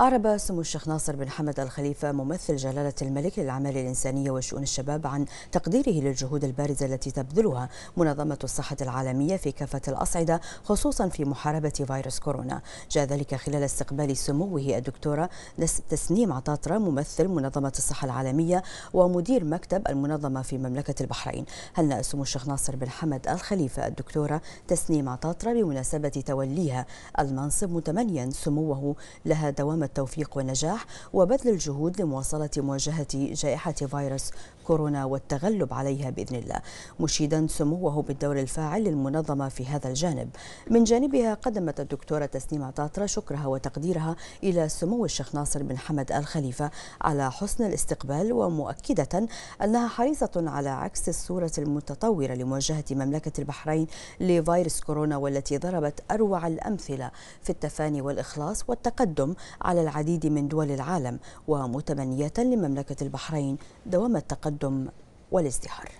أعرب سمو الشيخ ناصر بن حمد الخليفة ممثل جلالة الملك للأعمال الإنسانية وشؤون الشباب عن تقديره للجهود البارزة التي تبذلها منظمة الصحة العالمية في كافة الأصعدة خصوصا في محاربة فيروس كورونا جاء ذلك خلال استقبال سموه الدكتورة تسنيم عطاطرة ممثل منظمة الصحة العالمية ومدير مكتب المنظمة في مملكة البحرين هلأ سمو الشيخ ناصر بن حمد الخليفة الدكتورة تسنيم عطاطرة بمناسبة توليها المنصب متمنيا سموه لها دوامة التوفيق والنجاح وبذل الجهود لمواصلة مواجهة جائحة فيروس كورونا والتغلب عليها بإذن الله مشيدا سموه بالدور الفاعل للمنظمة في هذا الجانب من جانبها قدمت الدكتورة تسنيم عطاطرة شكرها وتقديرها إلى سمو الشيخ ناصر بن حمد الخليفة على حسن الاستقبال ومؤكدة أنها حريصة على عكس الصورة المتطورة لمواجهة مملكة البحرين لفيروس كورونا والتي ضربت أروع الأمثلة في التفاني والإخلاص والتقدم على على العديد من دول العالم ومتمنية لمملكة البحرين دوام التقدم والازدهار